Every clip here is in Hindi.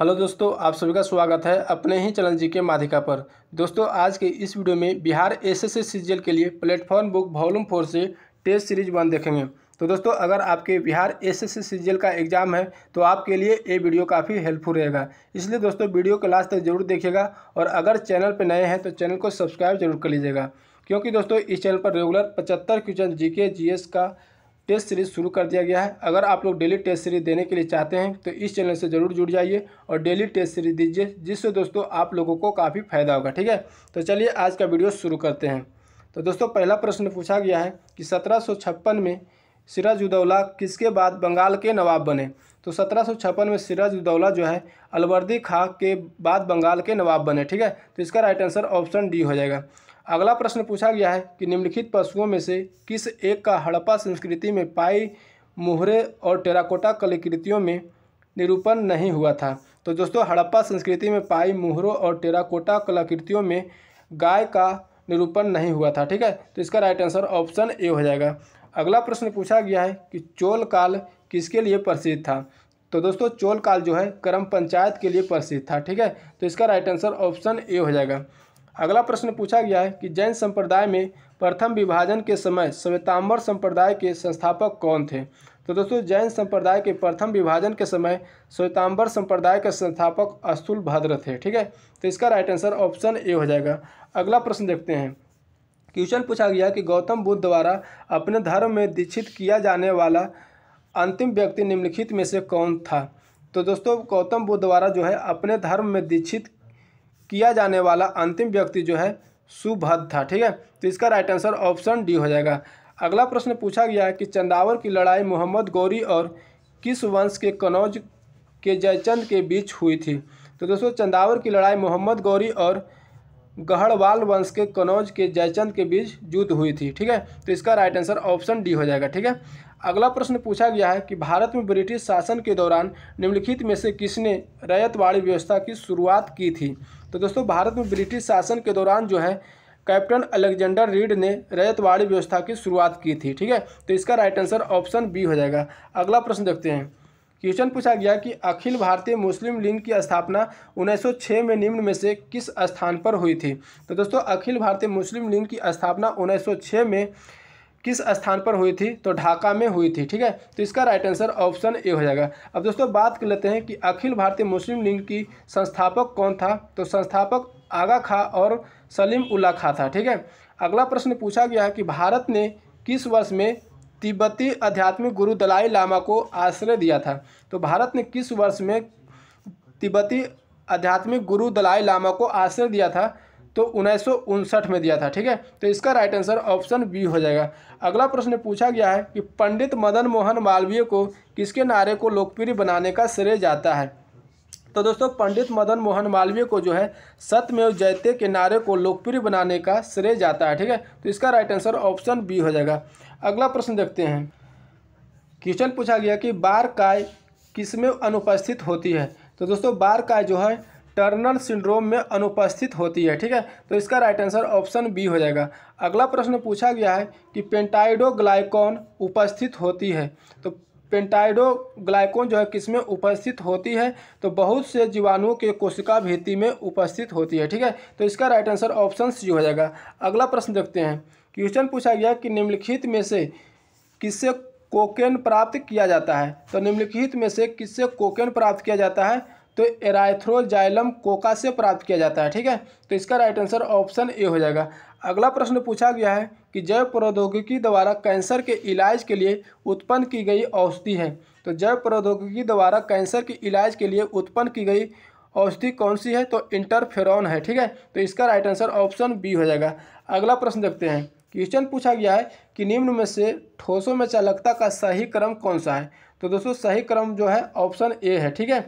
हेलो दोस्तों आप सभी का स्वागत है अपने ही चैनल जी के माधिका पर दोस्तों आज के इस वीडियो में बिहार एस एस सीजीएल के लिए प्लेटफॉर्म बुक वॉल्यूम फोर से टेस्ट सीरीज वन देखेंगे तो दोस्तों अगर आपके बिहार एस एस सीजीएल का एग्ज़ाम है तो आपके लिए ये वीडियो काफ़ी हेल्पफुल रहेगा इसलिए दोस्तों वीडियो को लास्ट तक जरूर देखिएगा और अगर चैनल पर नए हैं तो चैनल को सब्सक्राइब जरूर कर लीजिएगा क्योंकि दोस्तों इस चैनल पर रेगुलर पचहत्तर question G K G S का टेस्ट सीरीज शुरू कर दिया गया है अगर आप लोग डेली टेस्ट सीरीज देने के लिए चाहते हैं तो इस चैनल से ज़रूर जुड़ जाइए और डेली टेस्ट सीरीज दीजिए जिससे दोस्तों आप लोगों को काफ़ी फायदा होगा ठीक है तो चलिए आज का वीडियो शुरू करते हैं तो दोस्तों पहला प्रश्न पूछा गया है कि सत्रह में सिराजुद्दौला किसके बाद बंगाल के नवाब बने तो सत्रह में सिराजुद्दौला जो है अलवर्दी खां के बाद बंगाल के नवाब बने ठीक है तो इसका राइट आंसर ऑप्शन डी हो जाएगा अगला प्रश्न पूछा गया है कि निम्नलिखित पशुओं में से किस एक का हड़प्पा संस्कृति में पाई मुहरे और टेराकोटा कलाकृतियों में निरूपण नहीं हुआ था तो दोस्तों हड़प्पा संस्कृति में पाई मुहरों और टेराकोटा कलाकृतियों में गाय का निरूपण नहीं हुआ था ठीक है तो इसका राइट आंसर ऑप्शन ए हो जाएगा अगला प्रश्न पूछा गया है कि चोल काल किसके लिए प्रसिद्ध था तो दोस्तों चोल काल जो है करम पंचायत के लिए प्रसिद्ध था ठीक है तो इसका राइट आंसर ऑप्शन ए हो जाएगा अगला प्रश्न पूछा गया है कि जैन संप्रदाय में प्रथम विभाजन के समय श्वेतांबर संप्रदाय के संस्थापक कौन थे तो दोस्तों जैन संप्रदाय के प्रथम विभाजन के समय श्वेतांबर संप्रदाय के संस्थापक अस्थूल भद्र थे ठीक है तो इसका राइट आंसर ऑप्शन ए हो जाएगा अगला प्रश्न देखते हैं क्वेश्चन पूछा गया कि गौतम बुद्ध द्वारा अपने धर्म में दीक्षित किया जाने वाला अंतिम व्यक्ति निम्नलिखित में से कौन था तो दोस्तों गौतम बुद्ध द्वारा जो है अपने धर्म में दीक्षित किया जाने वाला अंतिम व्यक्ति जो है सुभद था ठीक है तो इसका राइट आंसर ऑप्शन डी हो जाएगा अगला प्रश्न पूछा गया है कि चंदावर की लड़ाई मोहम्मद गौरी और किस वंश के कनौज के जयचंद के बीच हुई थी तो दोस्तों चंदावर की लड़ाई मोहम्मद गौरी और गहड़वाल वंश के कनौज के जयचंद के बीच युद्ध हुई थी ठीक है तो इसका राइट आंसर ऑप्शन डी हो जाएगा ठीक है अगला प्रश्न पूछा गया है कि भारत में ब्रिटिश शासन के दौरान निम्नलिखित में से किसने रैयतवाड़ी व्यवस्था की शुरुआत की थी तो दोस्तों भारत में ब्रिटिश शासन के दौरान जो है कैप्टन अलेक्जेंडर रीड ने रैतवाड़ी व्यवस्था की शुरुआत की थी ठीक है तो इसका राइट आंसर ऑप्शन बी हो जाएगा अगला प्रश्न देखते हैं क्वेश्चन पूछा गया कि अखिल भारतीय मुस्लिम लीग की स्थापना 1906 में निम्न में से किस स्थान पर हुई थी तो दोस्तों अखिल भारतीय मुस्लिम लीग की स्थापना 1906 में किस स्थान पर हुई थी तो ढाका में हुई थी ठीक है तो इसका राइट आंसर ऑप्शन ए हो जाएगा अब दोस्तों बात कर लेते हैं कि अखिल भारतीय मुस्लिम लीग की संस्थापक कौन था तो संस्थापक आगा खा और सलीम उल्ला खा था ठीक है अगला प्रश्न पूछा गया है कि भारत ने किस वर्ष में तिब्बती आध्यात्मिक गुरु दलाई लामा को आश्रय दिया था तो भारत ने किस वर्ष में तिब्बती आध्यात्मिक गुरु दलाई लामा को आश्रय दिया था तो उन्नीस में दिया था ठीक है तो इसका राइट आंसर ऑप्शन बी हो जाएगा अगला प्रश्न पूछा गया है कि पंडित मदन मोहन मालवीय को किसके नारे को लोकप्रिय बनाने का श्रेय जाता है तो दोस्तों पंडित मदन मोहन मालवीय को जो है सत्यमेव जयते के नारे को लोकप्रिय बनाने का श्रेय जाता है ठीक है तो इसका राइट आंसर ऑप्शन बी हो जाएगा अगला प्रश्न देखते हैं क्वेश्चन पूछा गया कि बार काय किसमें अनुपस्थित होती है तो दोस्तों बार काय जो है टर्नल सिंड्रोम में अनुपस्थित होती है ठीक है तो इसका राइट आंसर ऑप्शन बी हो जाएगा अगला प्रश्न पूछा गया है कि पेंटाइडोग्लाइकॉन उपस्थित होती है तो पेंटाइडोग्लाइकोन जो है किसमें उपस्थित होती है तो बहुत से जीवाणुओं के कोशिका भित्ति में उपस्थित होती है ठीक है तो इसका राइट आंसर ऑप्शन सी हो जाएगा अगला प्रश्न देखते हैं क्वेश्चन पूछा गया कि निम्नलिखित में से किससे कोकेन प्राप्त किया जाता है तो निम्नलिखित में से किससे कोकेन प्राप्त किया जाता है तो एराथ्रोजाइलम कोका से प्राप्त किया जाता है ठीक है तो इसका राइट आंसर ऑप्शन ए हो जाएगा अगला प्रश्न पूछा गया है कि जैव प्रौद्योगिकी द्वारा कैंसर के इलाज के लिए उत्पन्न की गई औषधि है तो जैव प्रौद्योगिकी द्वारा कैंसर के इलाज के लिए उत्पन्न की गई औषधि कौन सी है तो इंटरफेरॉन है ठीक है तो इसका राइट आंसर ऑप्शन बी हो जाएगा अगला प्रश्न देखते हैं क्वेश्चन पूछा गया है कि निम्न में से ठोसों में चालकता का सही क्रम कौन सा है तो दोस्तों सही क्रम जो है ऑप्शन ए है ठीक है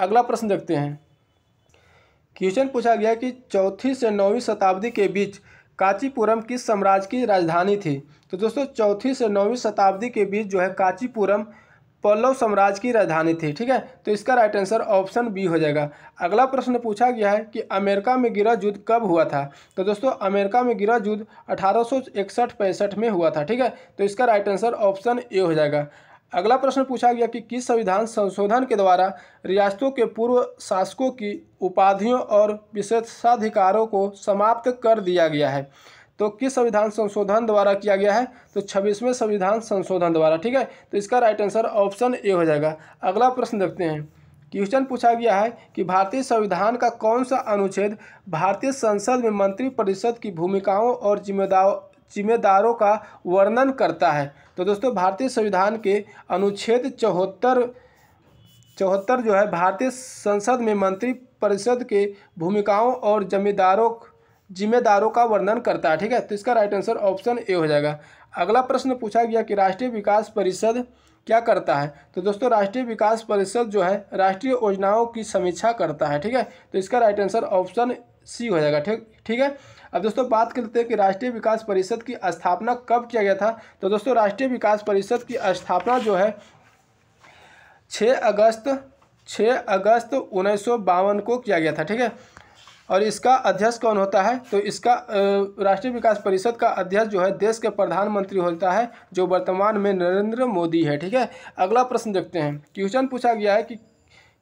अगला प्रश्न देखते हैं क्वेश्चन पूछा गया कि चौथी से नौवीं शताब्दी के बीच कांचीपुरम किस साम्राज्य की राजधानी थी तो दोस्तों चौथी से नौवीं शताब्दी के बीच जो है कांचीपुरम पल्लव साम्राज्य की राजधानी थी ठीक है तो इसका राइट आंसर ऑप्शन बी हो जाएगा अगला प्रश्न पूछा गया है कि अमेरिका में गिरा युद्ध कब हुआ था तो दोस्तों अमेरिका में गिरा युद्ध अठारह सौ में हुआ था ठीक है तो इसका राइट आंसर ऑप्शन ए हो जाएगा अगला प्रश्न पूछा गया कि किस संविधान संशोधन के द्वारा रियासतों के पूर्व शासकों की उपाधियों और विशेषाधिकारों को समाप्त कर दिया गया है तो किस संविधान संशोधन द्वारा किया गया है तो छब्बीसवें संविधान संशोधन द्वारा ठीक है तो इसका राइट आंसर ऑप्शन ए हो जाएगा अगला प्रश्न देखते हैं क्वेश्चन पूछा गया है कि भारतीय संविधान का कौन सा अनुच्छेद भारतीय संसद में मंत्रिपरिषद की भूमिकाओं और जिम्मेदार जिम्मेदारों का वर्णन करता है तो दोस्तों भारतीय संविधान के अनुच्छेद चौहत्तर चौहत्तर जो है भारतीय संसद में मंत्री परिषद के भूमिकाओं और जिम्मेदारों जिम्मेदारों का वर्णन करता है ठीक है तो इसका राइट आंसर ऑप्शन ए हो जाएगा अगला प्रश्न पूछा गया कि राष्ट्रीय विकास परिषद क्या करता है तो दोस्तों राष्ट्रीय विकास परिषद जो है राष्ट्रीय योजनाओं की समीक्षा करता है ठीक है तो इसका राइट आंसर ऑप्शन सी हो जाएगा ठीक ठीक है अब दोस्तों बात करते हैं कि राष्ट्रीय विकास परिषद की स्थापना कब किया गया था तो दोस्तों राष्ट्रीय विकास परिषद की स्थापना जो है छः अगस्त छः अगस्त उन्नीस को किया गया था ठीक है और इसका अध्यक्ष कौन होता है तो इसका राष्ट्रीय विकास परिषद का अध्यक्ष जो है देश के प्रधानमंत्री होता है जो वर्तमान में नरेंद्र मोदी है ठीक है अगला प्रश्न देखते हैं क्वेश्चन पूछा गया है कि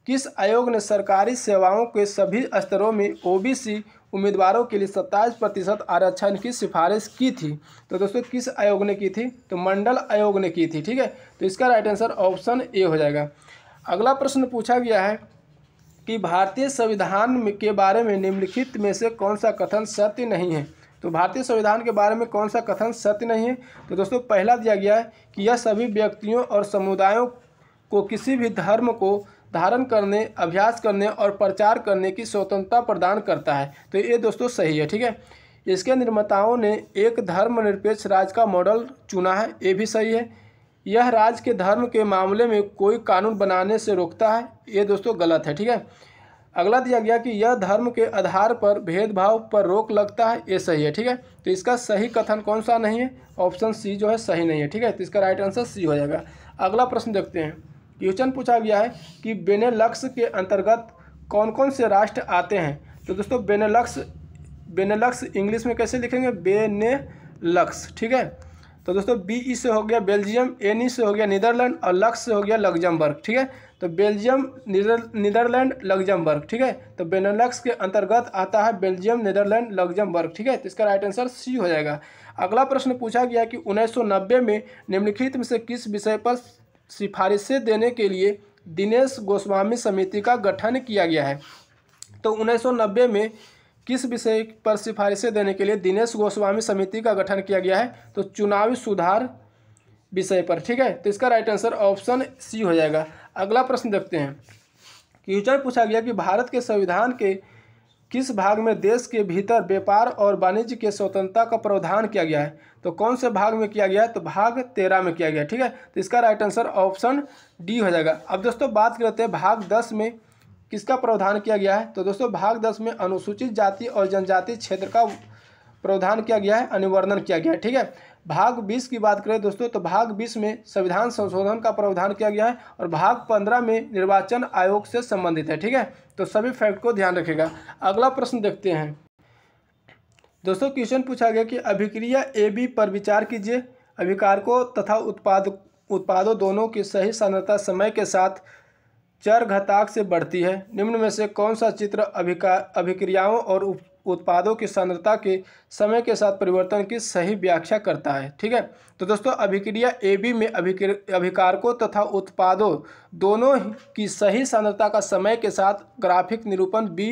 किस आयोग ने सरकारी सेवाओं के सभी स्तरों में ओबीसी उम्मीदवारों के लिए सत्ताईस प्रतिशत आरक्षण की सिफारिश की थी तो दोस्तों किस आयोग ने की थी तो मंडल आयोग ने की थी ठीक है तो इसका राइट आंसर ऑप्शन ए हो जाएगा अगला प्रश्न पूछा गया है कि भारतीय संविधान के बारे में निम्नलिखित में से कौन सा कथन सत्य नहीं है तो भारतीय संविधान के बारे में कौन सा कथन सत्य नहीं है तो दोस्तों पहला दिया गया है कि यह सभी व्यक्तियों और समुदायों को किसी भी धर्म को धारण करने अभ्यास करने और प्रचार करने की स्वतंत्रता प्रदान करता है तो ये दोस्तों सही है ठीक है इसके निर्माताओं ने एक धर्मनिरपेक्ष राज्य का मॉडल चुना है ये भी सही है यह राज्य के धर्म के मामले में कोई कानून बनाने से रोकता है ये दोस्तों गलत है ठीक है अगला दिया गया कि यह धर्म के आधार पर भेदभाव पर रोक लगता है ये सही है ठीक है तो इसका सही कथन कौन सा नहीं है ऑप्शन सी जो है सही नहीं है ठीक है तो इसका राइट आंसर सी हो जाएगा अगला प्रश्न देखते हैं क्वेश्चन पूछा गया है कि बेनेलक्स के अंतर्गत कौन कौन से राष्ट्र आते हैं तो दोस्तों बेनेलक्स बेनेलक्स इंग्लिश में कैसे लिखेंगे बेनेलक्स ठीक है तो दोस्तों बी ई से हो गया बेल्जियम एन ई से हो गया नीदरलैंड और लक्स से हो गया लग्जमबर्ग ठीक है तो बेल्जियम नीदरलैंड लग्जमबर्ग ठीक है तो बेनेलक्स के अंतर्गत आता है बेल्जियम नीदरलैंड लग्जमबर्ग ठीक है तो इसका राइट आंसर सी हो जाएगा अगला प्रश्न पूछा गया कि 1990 में निम्नलिखित में से किस विषय पर सिफारिशें देने के लिए दिनेश गोस्वामी समिति का गठन किया गया है तो 1990 में किस विषय पर सिफारिशें देने के लिए दिनेश गोस्वामी समिति का गठन किया गया है तो चुनावी सुधार विषय पर ठीक है तो इसका राइट आंसर ऑप्शन सी हो जाएगा अगला प्रश्न देखते हैं क्यूचर पूछा गया कि भारत के संविधान के किस भाग में देश के भीतर व्यापार और वाणिज्य के स्वतंत्रता का प्रावधान किया गया है तो कौन से भाग में किया गया है तो भाग तेरह में किया गया ठीक है तो इसका राइट आंसर ऑप्शन डी हो जाएगा अब दोस्तों बात करते हैं भाग दस में किसका प्रावधान किया गया है तो दोस्तों भाग दस में अनुसूचित जाति और जनजाति क्षेत्र का प्रावधान किया गया है अनुवर्णन किया गया है ठीक है भाग बीस की बात करें दोस्तों तो भाग बीस में संविधान संशोधन का प्रावधान किया गया है और भाग पंद्रह में निर्वाचन आयोग से संबंधित है ठीक है तो सभी फैक्ट को ध्यान रखेगा अगला प्रश्न देखते हैं दोस्तों क्वेश्चन पूछा गया कि अभिक्रिया ए बी पर विचार कीजिए अभिकारकों तथा उत्पाद उत्पादों दोनों की सही सन्नता समय के साथ चर घताक से बढ़ती है निम्न में से कौन सा चित्र अभिकार अभिक्रियाओं और उप, उत्पादों की सांद्रता के समय के साथ परिवर्तन की सही व्याख्या करता है ठीक है तो दोस्तों अभिक्रिया ए बी में अभिकारकों तथा उत्पादों दोनों की सही सांद्रता का समय के साथ ग्राफिक निरूपण बी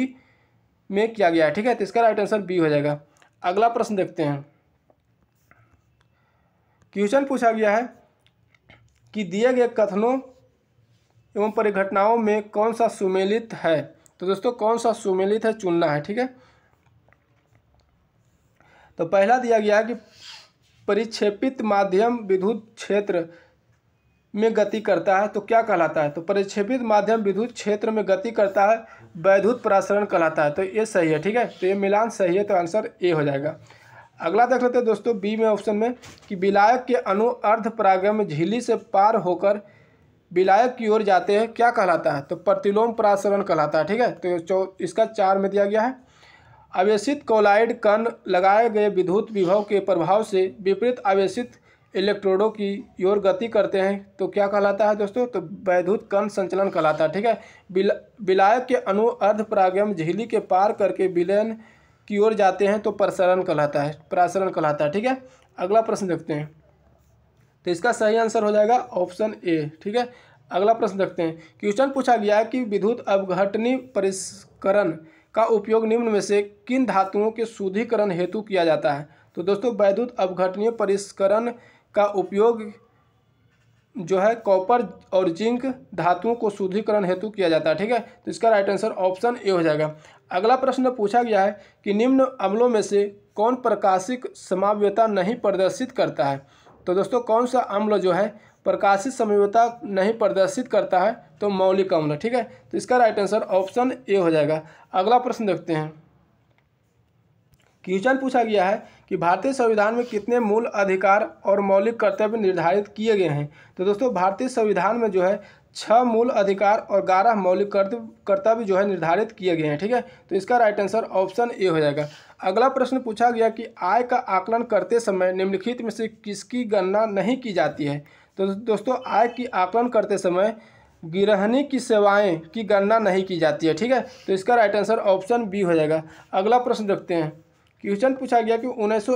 में किया गया है ठीक है तो इसका राइट आंसर बी हो जाएगा अगला प्रश्न देखते हैं क्वेश्चन पूछा गया है कि दिए गए कथनों एवं परिघटनाओं में कौन सा सुमेलित है तो दोस्तों कौन सा सुमेलित है चुनना है ठीक है तो पहला दिया गया है कि परिक्षेपित माध्यम विद्युत क्षेत्र में गति करता है तो क्या कहलाता है तो परिक्षेपित माध्यम विद्युत क्षेत्र में गति करता है वैद्युत परासरण कहलाता है तो ये सही है ठीक है तो ये मिलान सही है तो आंसर ए हो जाएगा अगला देख लेते हैं दोस्तों बी में ऑप्शन में कि विलायक के अनु अर्ध परागय में से पार होकर विलायक की ओर जाते हैं क्या कहलाता है तो प्रतिलोम परासरण कहलाता है ठीक है तो इसका चार में दिया गया है आवेशित कोलाइड कण लगाए गए विद्युत विभव के प्रभाव से विपरीत आवेशित इलेक्ट्रोडों की ओर गति करते हैं तो क्या कहलाता है दोस्तों तो वैद्युत कण संचलन कहलाता है ठीक है विलायक के अणु अर्ध प्रागम झीली के पार करके विलयन की ओर जाते हैं तो प्रसरण कहलाता है प्रसरण कहलाता है ठीक है अगला प्रश्न देखते हैं तो इसका सही आंसर हो जाएगा ऑप्शन ए ठीक है अगला प्रश्न देखते हैं क्वेश्चन पूछा गया है कि विद्युत अवघटनी परिष्करण का उपयोग निम्न में से किन धातुओं के शुद्धिकरण हेतु किया जाता है तो दोस्तों वैद्युत अवघटनीय परिष्करण का उपयोग जो है कॉपर और जिंक धातुओं को शुद्धिकरण हेतु किया जाता है ठीक है तो इसका राइट आंसर ऑप्शन ए हो जाएगा अगला प्रश्न पूछा गया है कि निम्न अम्लों में से कौन प्रकाशिक समाव्यता नहीं प्रदर्शित करता है तो दोस्तों कौन सा अम्ल जो है प्रकाशित समयता नहीं प्रदर्शित करता है तो मौलिक अम्ल ठीक है तो इसका राइट आंसर ऑप्शन ए हो जाएगा अगला प्रश्न देखते हैं क्वेश्चन पूछा गया है कि भारतीय संविधान में कितने मूल अधिकार और मौलिक कर्तव्य निर्धारित किए गए हैं तो दोस्तों भारतीय संविधान में जो है छः मूल अधिकार और ग्यारह मौलिक कर्तव्य जो है निर्धारित किए गए हैं ठीक है तो इसका राइट आंसर ऑप्शन ए हो जाएगा अगला प्रश्न पूछा गया कि आय का आकलन करते समय निम्नलिखित में से किसकी गणना नहीं की जाती है तो दोस्तों आय की आकलन करते समय गिरहनी की सेवाएं की गणना नहीं की जाती है ठीक है तो इसका राइट आंसर ऑप्शन बी हो जाएगा अगला प्रश्न देखते हैं क्वेश्चन पूछा गया कि उन्नीस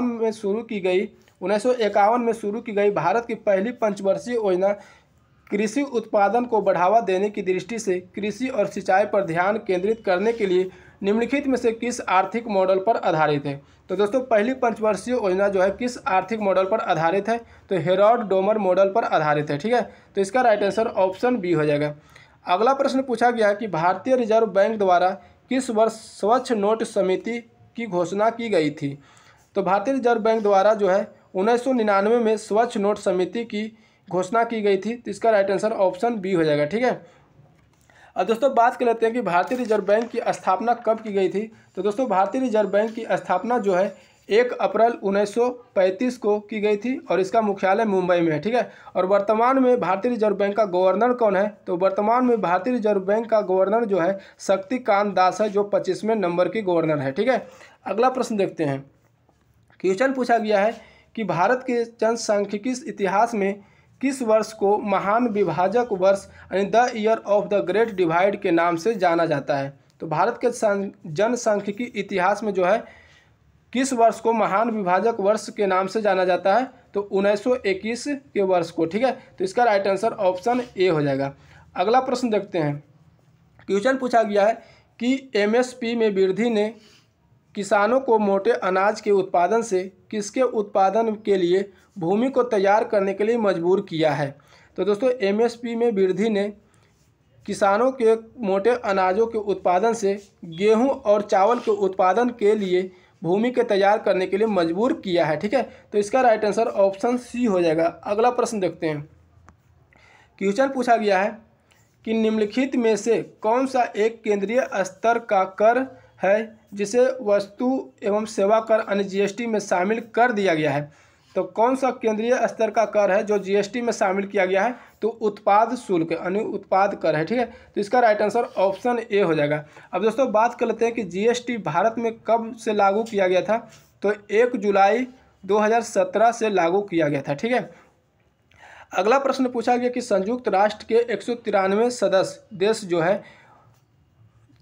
में शुरू की गई उन्नीस में शुरू की गई भारत की पहली पंचवर्षीय योजना कृषि उत्पादन को बढ़ावा देने की दृष्टि से कृषि और सिंचाई पर ध्यान केंद्रित करने के लिए निम्नलिखित में से किस आर्थिक मॉडल पर आधारित है तो दोस्तों पहली पंचवर्षीय योजना जो है किस आर्थिक मॉडल पर आधारित है तो हेरॉड डोमर मॉडल पर आधारित है ठीक है तो इसका राइट आंसर ऑप्शन बी हो जाएगा अगला प्रश्न पूछा गया कि भारतीय रिजर्व बैंक द्वारा किस वर्ष स्वच्छ नोट समिति की घोषणा की गई थी तो भारतीय रिजर्व बैंक द्वारा जो है उन्नीस में स्वच्छ नोट समिति की घोषणा की गई थी तो इसका राइट आंसर ऑप्शन बी हो जाएगा ठीक है अब दोस्तों बात कर लेते हैं कि भारतीय रिजर्व बैंक की स्थापना कब की गई थी तो दोस्तों भारतीय रिजर्व बैंक की स्थापना जो है एक अप्रैल 1935 को की गई थी और इसका मुख्यालय मुंबई में है ठीक है और वर्तमान में भारतीय रिजर्व बैंक का गवर्नर कौन है तो वर्तमान में भारतीय रिजर्व बैंक का गवर्नर जो है शक्तिकांत दास है जो पच्चीसवें नंबर की गवर्नर है ठीक है अगला प्रश्न देखते हैं क्वेश्चन पूछा गया है कि भारत के जनसंख्यिकी इतिहास में किस वर्ष को महान विभाजक वर्ष यानी the year of the great divide के नाम से जाना जाता है तो भारत के जनसंख्यिकी इतिहास में जो है किस वर्ष को महान विभाजक वर्ष के नाम से जाना जाता है तो 1921 के वर्ष को ठीक है तो इसका राइट आंसर ऑप्शन ए हो जाएगा अगला प्रश्न देखते हैं क्वेश्चन पूछा गया है कि एमएसपी में वृद्धि ने किसानों को मोटे अनाज के उत्पादन से किसके उत्पादन के लिए भूमि को तैयार करने के लिए मजबूर किया है तो दोस्तों एमएसपी में वृद्धि ने किसानों के मोटे अनाजों के उत्पादन से गेहूं और चावल के उत्पादन के लिए भूमि के तैयार करने के लिए मजबूर किया है ठीक है तो इसका राइट आंसर ऑप्शन सी हो जाएगा अगला प्रश्न देखते हैं क्वेश्चन पूछा गया है कि निम्नलिखित में से कौन सा एक केंद्रीय स्तर का कर है जिसे वस्तु एवं सेवा कर अन्य जीएसटी में शामिल कर दिया गया है तो कौन सा केंद्रीय स्तर का कर है जो जीएसटी में शामिल किया गया है तो उत्पाद शुल्क यानी उत्पाद कर है ठीक है तो इसका राइट आंसर ऑप्शन ए हो जाएगा अब दोस्तों बात कर लेते हैं कि जीएसटी भारत में कब से लागू किया गया था तो एक जुलाई 2017 से लागू किया गया था ठीक है अगला प्रश्न पूछा गया कि संयुक्त राष्ट्र के एक सदस्य देश जो है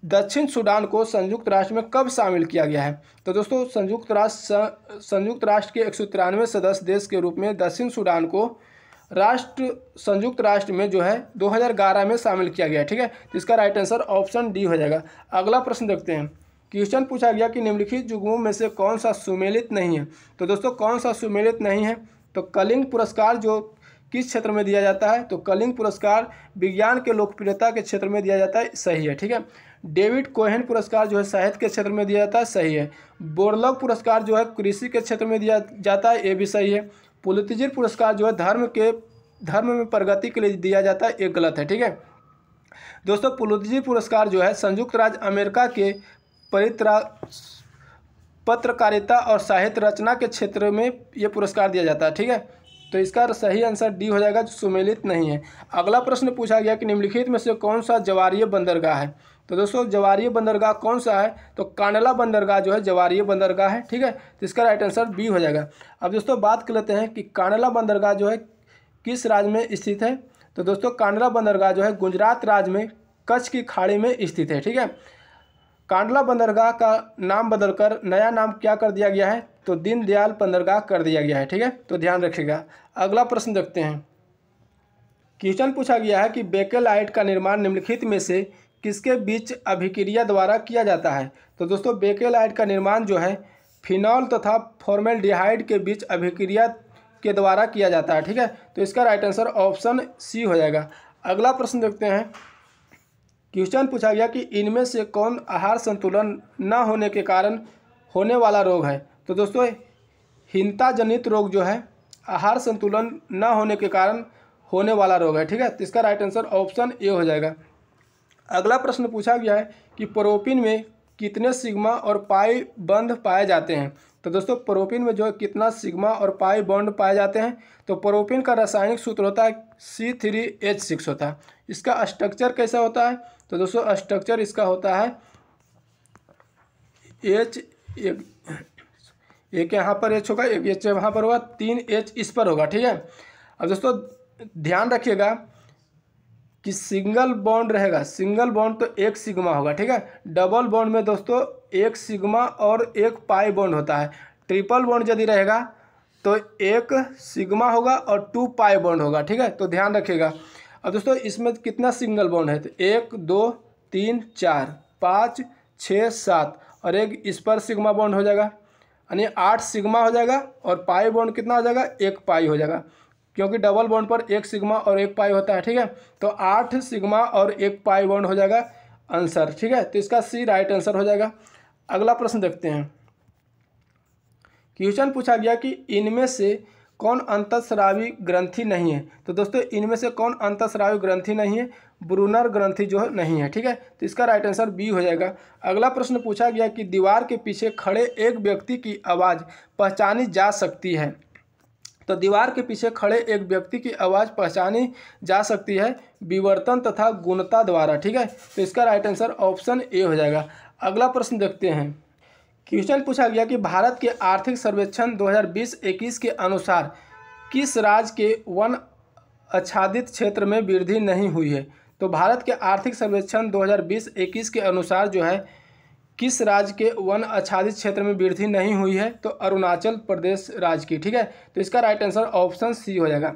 दक्षिण सूडान को संयुक्त राष्ट्र में कब शामिल किया गया है तो दोस्तों संयुक्त राष्ट्र संयुक्त राष्ट्र के एक सदस्य देश के रूप में दक्षिण सूडान को राष्ट्र संयुक्त राष्ट्र में जो है 2011 में शामिल किया गया ठीक है तो इसका राइट आंसर ऑप्शन डी हो जाएगा अगला प्रश्न देखते हैं क्वेश्चन पूछा गया कि निम्नलिखित युग्मों में से कौन सा सुमेलित नहीं है तो दोस्तों कौन सा सुमेलित नहीं है तो कलिंग पुरस्कार जो किस क्षेत्र में दिया जाता है तो कलिंग पुरस्कार विज्ञान के लोकप्रियता के क्षेत्र में दिया जाता है सही है ठीक है डेविड कोहन पुरस्कार जो है साहित्य के क्षेत्र में दिया जाता है सही है बोरलॉग पुरस्कार जो है कृषि के क्षेत्र में दिया जाता है ये भी सही है पुलतिजिर पुरस्कार जो है धर्म के धर्म में प्रगति के लिए दिया जाता है ये गलत है ठीक है दोस्तों पुलतिजर पुरस्कार जो है संयुक्त राज्य अमेरिका के परित्रा पत्रकारिता और साहित्य रचना के क्षेत्र में ये पुरस्कार दिया जाता है ठीक है तो इसका सही आंसर डी हो जाएगा जो सुमेलित नहीं है अगला प्रश्न पूछा गया कि निम्नलिखित में से कौन सा जवारीय बंदरगाह है तो दोस्तों जवारीय बंदरगाह कौन सा है तो कांडला बंदरगाह जो है जवारीय बंदरगाह है ठीक है तो इसका राइट आंसर बी हो जाएगा अब दोस्तों बात कर लेते हैं कि कांडला बंदरगाह जो है किस राज्य में स्थित है तो दोस्तों कांडला बंदरगाह जो है गुजरात राज्य में कच्छ की खाड़ी में स्थित है ठीक है कांडला बंदरगाह का नाम बदलकर नया नाम क्या कर दिया गया है तो दीनदयाल बंदरगाह कर दिया गया है ठीक है तो ध्यान रखिएगा अगला प्रश्न देखते हैं क्वेश्चन पूछा गया है कि बेकेलाइट का निर्माण निम्नलिखित में से किसके बीच अभिक्रिया द्वारा किया जाता है तो दोस्तों बेकेलाइट का निर्माण जो है फिनॉल तथा फॉर्मेलडिहाइड के बीच अभिक्रिया के द्वारा किया जाता है ठीक है तो इसका राइट आंसर ऑप्शन सी हो जाएगा अगला प्रश्न देखते हैं क्वेश्चन पूछा गया कि इनमें से कौन आहार संतुलन न होने के कारण होने वाला रोग है तो दोस्तों हिंता जनित रोग जो है आहार संतुलन न होने के कारण होने वाला रोग है ठीक है तो इसका राइट आंसर ऑप्शन ए हो जाएगा अगला प्रश्न पूछा गया है कि प्रोपिन में कितने सिग्मा और पाई बंध पाए जाते हैं तो दोस्तों प्रोपिन में जो है कितना सिग्मा और पाई बॉन्ड पाए जाते हैं तो प्रोपिन का रासायनिक सूत्र होता है सी थ्री एच सिक्स होता है इसका स्ट्रक्चर कैसा होता है तो दोस्तों स्ट्रक्चर इसका होता है एच एक एक यहाँ पर एच होगा एक एच वहाँ पर होगा तीन एच इस पर होगा ठीक है अब दोस्तों ध्यान रखिएगा कि सिंगल बॉन्ड रहेगा सिंगल बॉन्ड तो एक सिग्मा होगा ठीक है डबल बॉन्ड में दोस्तों एक सिग्मा और एक पाई बॉन्ड होता है ट्रिपल बॉन्ड यदि रहेगा तो एक सिग्मा होगा और टू पाई बॉन्ड होगा ठीक है तो ध्यान रखिएगा अब दोस्तों इसमें कितना सिंगल बॉन्ड है तो एक दो तीन चार पाँच छः सात और एक इस पर सिग्मा बॉन्ड हो जाएगा यानी आठ सिग्मा हो जाएगा और पाई बॉन्ड कितना हो जाएगा एक पाई हो जाएगा क्योंकि डबल बॉन्ड पर एक सिग्मा और एक पाई होता है ठीक है तो आठ सिग्मा और एक पाई बॉन्ड हो जाएगा आंसर ठीक है तो इसका सी राइट आंसर हो जाएगा अगला प्रश्न देखते हैं क्वेश्चन पूछा गया कि इनमें से कौन अंतस्रावी ग्रंथि नहीं है तो दोस्तों इनमें से कौन अंतस्रावी ग्रंथि नहीं है ब्रूनर ग्रंथि जो है नहीं है ठीक है तो इसका राइट आंसर बी हो जाएगा अगला प्रश्न पूछा गया कि दीवार के पीछे खड़े एक व्यक्ति की आवाज़ पहचानी जा सकती है तो दीवार के पीछे खड़े एक व्यक्ति की आवाज़ पहचानी जा सकती है विवर्तन तथा गुणता द्वारा ठीक है तो इसका राइट आंसर ऑप्शन ए हो जाएगा अगला प्रश्न देखते हैं क्वेश्चन पूछा गया कि भारत के आर्थिक सर्वेक्षण 2020-21 के अनुसार किस राज्य के वन आच्छादित क्षेत्र में वृद्धि नहीं हुई है तो भारत के आर्थिक सर्वेक्षण 2020-21 के अनुसार जो है किस राज्य के वन आच्छादित क्षेत्र में वृद्धि नहीं हुई है तो अरुणाचल प्रदेश राज्य की ठीक है तो इसका राइट आंसर ऑप्शन सी हो जाएगा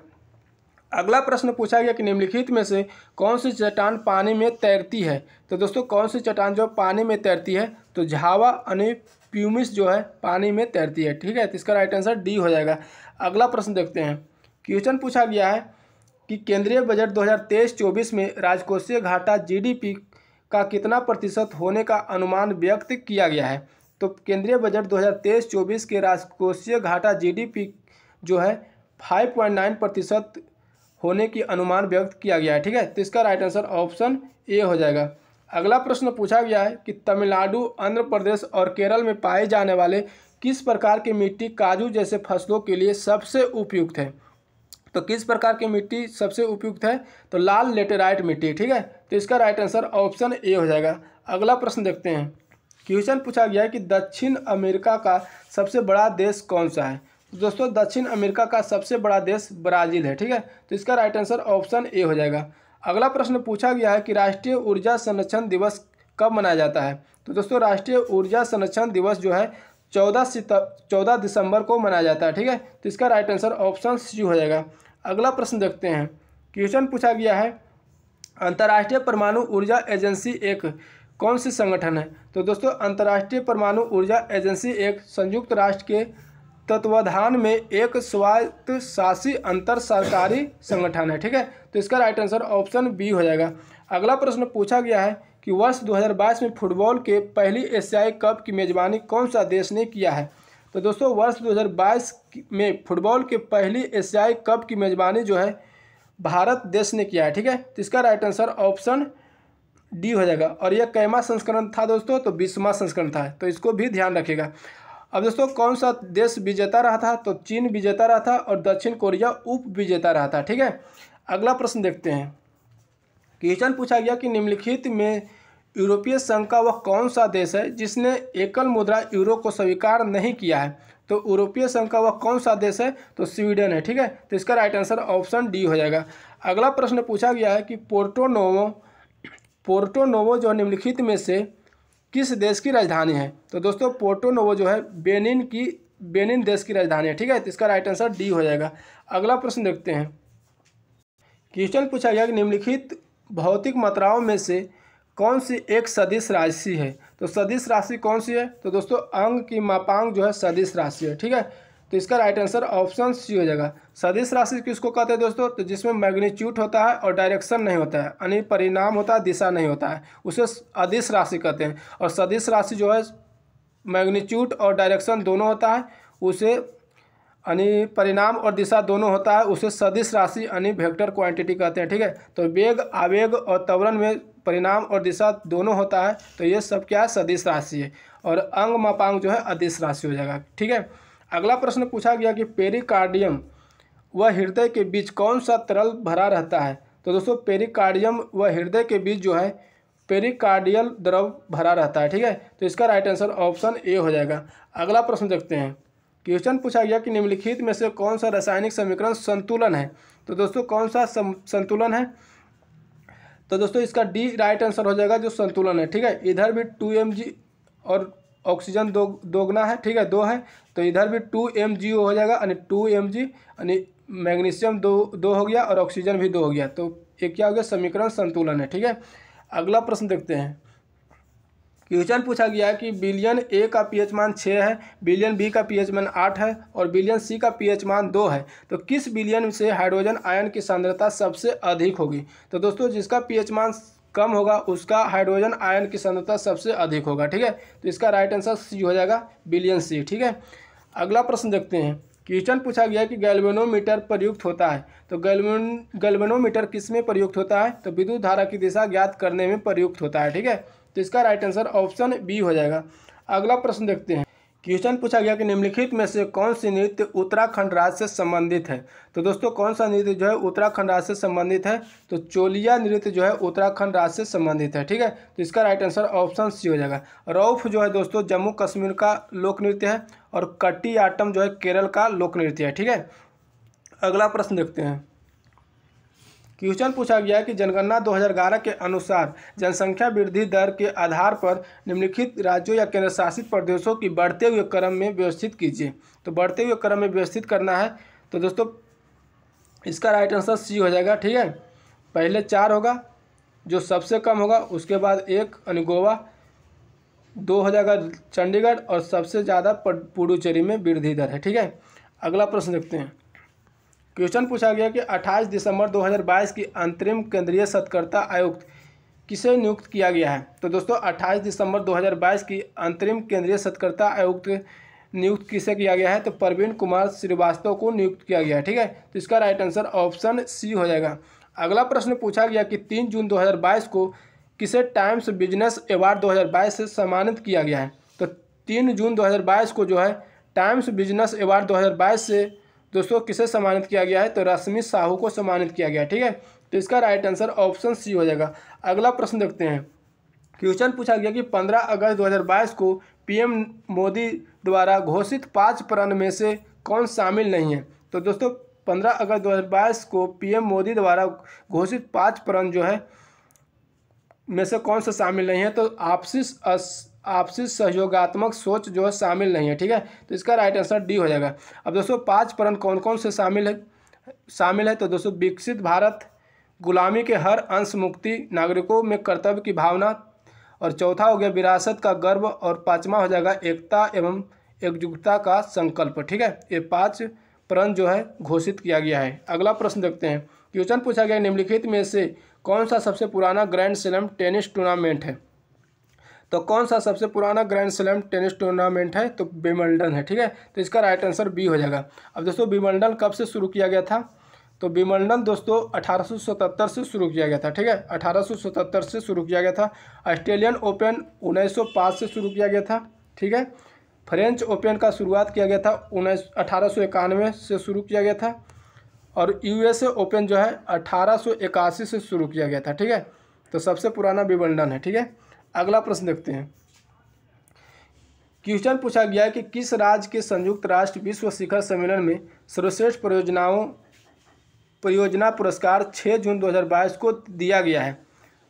अगला प्रश्न पूछा गया कि निम्नलिखित में से कौन सी चट्टान पानी में तैरती है तो दोस्तों कौन सी चट्टान जो पानी में तैरती है तो झावा अनि प्यूमिस जो है पानी में तैरती है ठीक है तो इसका राइट आंसर डी हो जाएगा अगला प्रश्न देखते हैं क्वेश्चन पूछा गया है कि केंद्रीय बजट 2023-24 में राजकोषीय घाटा जीडीपी का कितना प्रतिशत होने का अनुमान व्यक्त किया गया है तो केंद्रीय बजट 2023-24 के राजकोषीय घाटा जीडीपी जो है 5.9 प्रतिशत होने की अनुमान व्यक्त किया गया है ठीक है तो इसका राइट आंसर ऑप्शन ए हो जाएगा अगला प्रश्न पूछा गया है कि तमिलनाडु आंध्र प्रदेश और केरल में पाए जाने वाले किस प्रकार की मिट्टी काजू जैसे फसलों के लिए सबसे उपयुक्त है तो किस प्रकार की मिट्टी सबसे उपयुक्त है तो लाल लेटेराइट मिट्टी ठीक है तो इसका राइट आंसर ऑप्शन ए हो जाएगा अगला प्रश्न देखते हैं क्वेश्चन पूछा गया है कि दक्षिण अमेरिका का सबसे बड़ा देश कौन सा है तो दोस्तों दक्षिण अमेरिका का सबसे बड़ा देश ब्राज़ील है ठीक है तो इसका राइट आंसर ऑप्शन ए हो जाएगा अगला प्रश्न पूछा गया है कि राष्ट्रीय ऊर्जा संरक्षण दिवस कब मनाया जाता है तो दोस्तों राष्ट्रीय ऊर्जा संरक्षण दिवस जो है चौदह सित चौदह दिसंबर को मनाया जाता है ठीक है तो इसका राइट आंसर ऑप्शन सी हो जाएगा अगला प्रश्न देखते हैं क्वेश्चन पूछा गया है अंतर्राष्ट्रीय परमाणु ऊर्जा एजेंसी एक कौन सी संगठन है तो दोस्तों अंतर्राष्ट्रीय परमाणु ऊर्जा एजेंसी एक संयुक्त राष्ट्र के तत्वाधान में एक शासी अंतर सरकारी संगठन है ठीक है तो इसका राइट आंसर ऑप्शन बी हो जाएगा अगला प्रश्न पूछा गया है कि वर्ष 2022 में फुटबॉल के पहली एशियाई कप की मेजबानी कौन सा देश ने किया है तो दोस्तों वर्ष 2022 में फुटबॉल के पहली एशियाई कप की मेजबानी जो है भारत देश ने किया है ठीक है तो इसका राइट आंसर ऑप्शन डी हो जाएगा और यह कैमा संस्करण था दोस्तों तो बीसवा संस्करण था तो इसको भी ध्यान रखेगा अब दोस्तों कौन सा देश विजेता रहा था तो चीन विजेता रहा था और दक्षिण कोरिया उप विजेता रहा था ठीक है अगला प्रश्न देखते हैं क्वेश्चन पूछा गया कि निम्नलिखित में यूरोपीय संघ का वह कौन सा देश है जिसने एकल मुद्रा यूरो को स्वीकार नहीं किया है तो यूरोपीय संघ का वह कौन सा देश है तो स्वीडन है ठीक है तो इसका राइट आंसर ऑप्शन डी हो जाएगा अगला प्रश्न पूछा गया है कि पोर्टोनोवो पोर्टोनोवो जो निम्नलिखित में से किस देश की राजधानी है तो दोस्तों पोर्टोनोवो जो है बेनिन की बेनिन देश की राजधानी है ठीक है तो इसका राइट आंसर डी हो जाएगा अगला प्रश्न देखते हैं क्वेश्चन पूछा गया कि निम्नलिखित भौतिक मात्राओं में से कौन सी एक सदिश राशि है तो सदिश राशि कौन सी है तो दोस्तों अंग की मापांग जो है सदिश राशि है ठीक है तो इसका राइट आंसर ऑप्शन सी हो जाएगा सदिश राशि किसको कहते हैं दोस्तों तो जिसमें मैग्नीट्यूट होता है और डायरेक्शन नहीं होता है यानी परिणाम होता है दिशा नहीं होता है उसे अदिश राशि कहते हैं और सदिश राशि जो है मैग्नीट्यूट और डायरेक्शन दोनों होता है उसे यानी परिणाम और दिशा दोनों होता है उसे सदिश राशि यानी वेक्टर क्वांटिटी कहते हैं ठीक है तो वेग आवेग और तवरण में परिणाम और दिशा दोनों होता है तो ये सब क्या है सदिश राशि है और अंग मापांग जो है अदिश राशि हो जाएगा ठीक है अगला प्रश्न पूछा गया कि पेरिकार्डियम व हृदय के बीच कौन सा तरल भरा रहता है तो दोस्तों पेरिकार्डियम व हृदय के बीच जो है पेरिकार्डियल द्रव भरा रहता है ठीक है तो इसका राइट आंसर ऑप्शन ए हो जाएगा अगला प्रश्न देखते हैं क्वेश्चन पूछा गया कि निम्नलिखित में से कौन सा रासायनिक समीकरण संतुलन है तो दोस्तों कौन सा संतुलन है तो दोस्तों इसका डी राइट आंसर हो जाएगा जो संतुलन है ठीक है इधर भी टू एम जी और ऑक्सीजन दो दोगुना है ठीक है दो है तो इधर भी टू एम जी हो जाएगा यानी टू एम जी यानी मैग्नीशियम दो दो हो गया और ऑक्सीजन भी दो हो गया तो ये क्या हो गया समीकरण संतुलन है ठीक है अगला प्रश्न देखते हैं क्वेश्चन पूछा गया है कि बिलियन ए का पी मान छः है बिलियन बी का पी मान आठ है और बिलियन सी का पी मान दो है तो किस बिलियन से हाइड्रोजन आयन की सांद्रता सबसे अधिक होगी तो दोस्तों जिसका पी मान कम होगा उसका हाइड्रोजन आयन की सांद्रता सबसे अधिक होगा ठीक है तो इसका राइट आंसर सी हो जाएगा बिलियन सी ठीक है अगला प्रश्न देखते हैं क्वेश्चन पूछा गया कि गैल्वेनोमीटर प्रयुक्त होता है तो गैल्वेन गैल्वेनोमीटर किस में प्रयुक्त होता है तो विद्युत धारा की दिशा ज्ञात करने में प्रयुक्त होता है ठीक है तो इसका राइट आंसर ऑप्शन बी हो जाएगा अगला प्रश्न देखते हैं क्वेश्चन पूछा गया कि निम्नलिखित में से कौन सी नृत्य उत्तराखंड राज्य से संबंधित है तो दोस्तों कौन सा नृत्य जो है उत्तराखंड राज्य से संबंधित है तो चोलिया नृत्य जो है उत्तराखंड राज्य से संबंधित है ठीक है तो इसका राइट आंसर ऑप्शन सी हो जाएगा रौफ जो है दोस्तों जम्मू कश्मीर का लोक नृत्य है और कट्टी आटम जो है केरल का लोक नृत्य है ठीक है अगला प्रश्न देखते हैं क्वेश्चन पूछा गया है कि जनगणना 2011 के अनुसार जनसंख्या वृद्धि दर के आधार पर निम्नलिखित राज्यों या केंद्र शासित प्रदेशों की बढ़ते हुए क्रम में व्यवस्थित कीजिए तो बढ़ते हुए क्रम में व्यवस्थित करना है तो दोस्तों इसका राइट आंसर सी हो जाएगा ठीक है पहले चार होगा जो सबसे कम होगा उसके बाद एक यानी गोवा दो हो जाएगा चंडीगढ़ और सबसे ज़्यादा पुडुचेरी में वृद्धि दर है ठीक है अगला प्रश्न देखते हैं क्वेश्चन पूछा गया कि 28 दिसंबर 2022 की अंतरिम केंद्रीय सतर्कता आयुक्त किसे नियुक्त किया गया है तो दोस्तों 28 दिसंबर 2022 की अंतरिम केंद्रीय सतर्कता आयुक्त नियुक्त किसे किया गया है तो प्रवीण कुमार श्रीवास्तव को नियुक्त किया गया है ठीक है तो इसका राइट आंसर ऑप्शन सी हो जाएगा अगला प्रश्न पूछा गया कि तीन जून दो को किसे टाइम्स बिजनेस अवार्ड दो से सम्मानित किया गया है तो तीन जून दो को जो है टाइम्स बिजनेस अवार्ड दो से दोस्तों किसे सम्मानित किया गया है तो रश्मि साहू को सम्मानित किया गया ठीक है तो इसका राइट आंसर ऑप्शन सी हो जाएगा अगला प्रश्न देखते हैं क्वेश्चन पूछा गया कि 15 अगस्त 2022 को पीएम मोदी द्वारा घोषित पाँच प्रण में से कौन शामिल नहीं है तो दोस्तों 15 अगस्त 2022 को पीएम मोदी द्वारा घोषित पाँच प्रण जो है में से कौन सा शामिल नहीं है तो आपसी आपसी सहयोगात्मक सोच जो है शामिल नहीं है ठीक है तो इसका राइट आंसर डी हो जाएगा अब दोस्तों पाँच प्रण कौन कौन से शामिल है शामिल है तो दोस्तों विकसित भारत गुलामी के हर अंश मुक्ति नागरिकों में कर्तव्य की भावना और चौथा हो गया विरासत का गर्व और पाँचवा हो जाएगा एकता एवं एकजुटता का संकल्प ठीक है ये पाँच प्रण जो है घोषित किया गया है अगला प्रश्न देखते हैं क्वेश्चन पूछा गया निम्नलिखित में से कौन सा सबसे पुराना ग्रैंड स्लैम टेनिस टूर्नामेंट है तो कौन सा सबसे पुराना ग्रैंड स्लैम टेनिस टूर्नामेंट है तो बिमल्डन है ठीक है तो इसका राइट आंसर बी हो जाएगा अब दोस्तों बिमल्डन कब से शुरू किया गया था तो बिमल्डन दोस्तों 1877 से शुरू किया गया था ठीक है 1877 से शुरू किया गया था ऑस्ट्रेलियन ओपन 1905 से शुरू किया गया था ठीक है फ्रेंच ओपन का शुरुआत किया गया था उन्नीस अठारह से शुरू किया गया था और यूएसए ओपन जो है अठारह से शुरू किया गया था ठीक है तो सबसे पुराना बिमल्डन है ठीक है अगला प्रश्न देखते हैं क्वेश्चन पूछा गया है कि किस राज्य के संयुक्त राष्ट्र विश्व शिखर सम्मेलन में सर्वश्रेष्ठ परियोजनाओं परियोजना पुरस्कार 6 जून 2022 को दिया गया है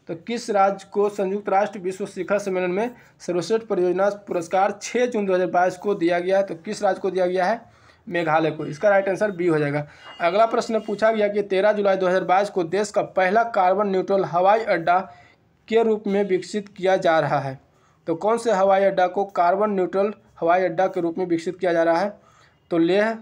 तो किस राज्य को संयुक्त राष्ट्र विश्व शिखर सम्मेलन में सर्वश्रेष्ठ परियोजना पुरस्कार 6 जून 2022 को दिया गया है तो किस राज्य को दिया गया है मेघालय को इसका राइट आंसर बी हो जाएगा अगला प्रश्न पूछा गया कि तेरह जुलाई दो को देश का पहला कार्बन न्यूट्रल हवाई अड्डा के रूप में विकसित किया जा रहा है तो कौन से हवाई अड्डा को कार्बन न्यूट्रल हवाई अड्डा के रूप में विकसित किया जा रहा है तो लेह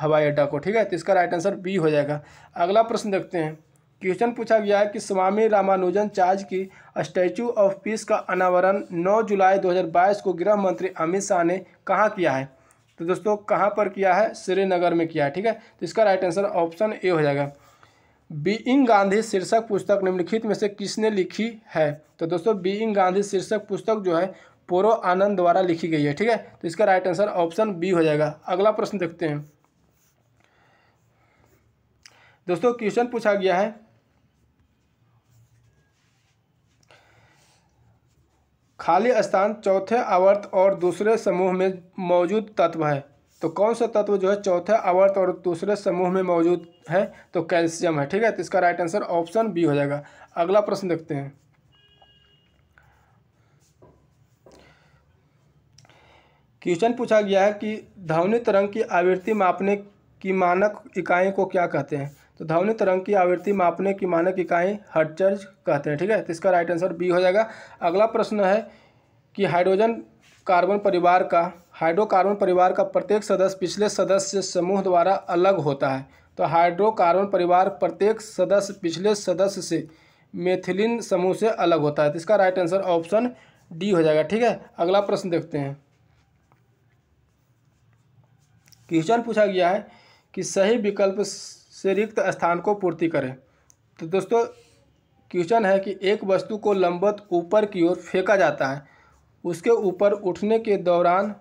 हवाई अड्डा को ठीक है तो इसका राइट आंसर बी हो जाएगा अगला प्रश्न देखते हैं क्वेश्चन पूछा गया है कि स्वामी रामानुजन चार्ज की स्टैचू ऑफ पीस का अनावरण 9 जुलाई 2022 को गृह मंत्री अमित शाह ने कहाँ किया है तो दोस्तों कहाँ पर किया है श्रीनगर में किया है ठीक है तो इसका राइट आंसर ऑप्शन ए हो जाएगा बीइंग गांधी शीर्षक पुस्तक निम्नलिखित में से किसने लिखी है तो दोस्तों बीइंग गांधी शीर्षक पुस्तक जो है पोरो आनंद द्वारा लिखी गई है ठीक है तो इसका राइट आंसर ऑप्शन बी हो जाएगा अगला प्रश्न देखते हैं दोस्तों क्वेश्चन पूछा गया है खाली स्थान चौथे आवर्त और दूसरे समूह में मौजूद तत्व है तो कौन सा तत्व जो है चौथे आवर्त और दूसरे समूह में मौजूद है तो कैल्शियम है ठीक है तो इसका राइट आंसर ऑप्शन बी हो जाएगा अगला प्रश्न देखते हैं क्वेश्चन पूछा गया है कि ध्वनि तो तरंग की आवृत्ति मापने की मानक इकाई को क्या कहते हैं तो ध्वनि तरंग की आवृत्ति मापने की मानक इकाई हटचर्ज कहते हैं ठीक है तो इसका राइट आंसर बी हो जाएगा अगला प्रश्न है कि हाइड्रोजन कार्बन परिवार का हाइड्रोकार्बन परिवार का प्रत्येक सदस्य पिछले सदस्य समूह द्वारा अलग होता है तो हाइड्रोकार्बन परिवार प्रत्येक सदस्य पिछले सदस्य से मेथिलिन समूह से अलग होता है तो इसका राइट आंसर ऑप्शन डी हो जाएगा ठीक है अगला प्रश्न देखते हैं क्वेश्चन पूछा गया है कि सही विकल्प से रिक्त स्थान को पूर्ति करें तो दोस्तों क्वेश्चन है कि एक वस्तु को लंबत ऊपर की ओर फेंका जाता है उसके ऊपर उठने के दौरान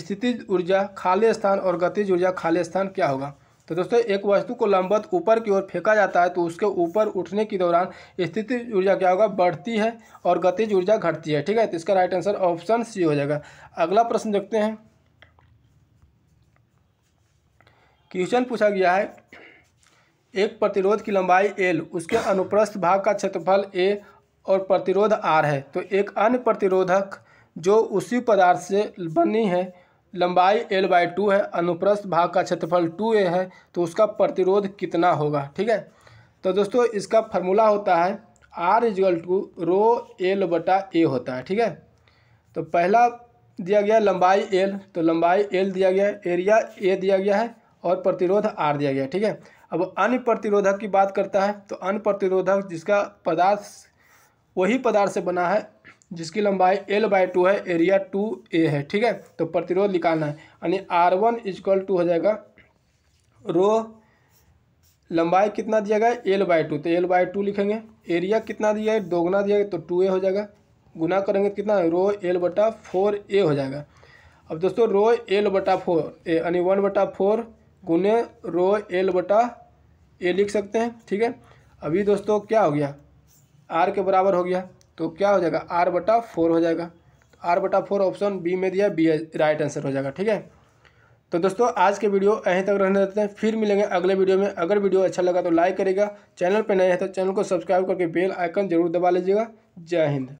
स्थितिज ऊर्जा खाली स्थान और गतिज ऊर्जा खाली स्थान क्या होगा तो दोस्तों एक वस्तु को लंबवत ऊपर की ओर फेंका जाता है तो उसके ऊपर उठने के दौरान स्थिति ऊर्जा क्या होगा बढ़ती है और गतिज ऊर्जा घटती है ठीक है तो इसका राइट आंसर ऑप्शन सी हो जाएगा अगला प्रश्न देखते हैं क्वेश्चन पूछा गया है एक प्रतिरोध की लंबाई एल उसके अनुप्रस्थ भाग का क्षेत्रफल ए और प्रतिरोध आर है तो एक अन्य प्रतिरोधक जो उसी पदार्थ से बनी है लंबाई एल बाई टू है अनुप्रस्थ भाग का क्षेत्रफल टू ए है तो उसका प्रतिरोध कितना होगा ठीक है तो दोस्तों इसका फॉर्मूला होता है R equal to rho L बटा ए होता है ठीक है तो पहला दिया गया लंबाई एल तो लंबाई एल दिया गया एरिया ए दिया गया है और प्रतिरोध आर दिया गया ठीक है अब अन्य प्रतिरोधक की बात करता है तो अन्य प्रतिरोधक जिसका पदार्थ वही पदार्थ से बना है जिसकी लंबाई एल बाई टू है एरिया टू ए है ठीक है तो प्रतिरोध निकालना है यानी आर वन इजक्वल टू हो जाएगा रो लंबाई कितना दिया गया एल बाई टू तो एल बाई टू लिखेंगे एरिया कितना दिया है दोगुना दिया है तो टू ए हो जाएगा गुना करेंगे तो कितना रो एल बटा फोर ए हो जाएगा अब दोस्तों रो एल बटा फोर ए यानी वन बटा फोर गुने रो एल बटा ए लिख सकते हैं ठीक है अभी दोस्तों क्या हो गया आर के बराबर हो गया तो क्या हो जाएगा आर बटा फोर हो जाएगा तो आर बटा फोर ऑप्शन बी में दिया बी राइट आंसर हो जाएगा ठीक है तो दोस्तों आज के वीडियो यहीं तक रहने देते हैं फिर मिलेंगे अगले वीडियो में अगर वीडियो अच्छा लगा तो लाइक करेगा चैनल पर नए हैं तो चैनल को सब्सक्राइब करके बेल आइकन जरूर दबा लीजिएगा जय हिंद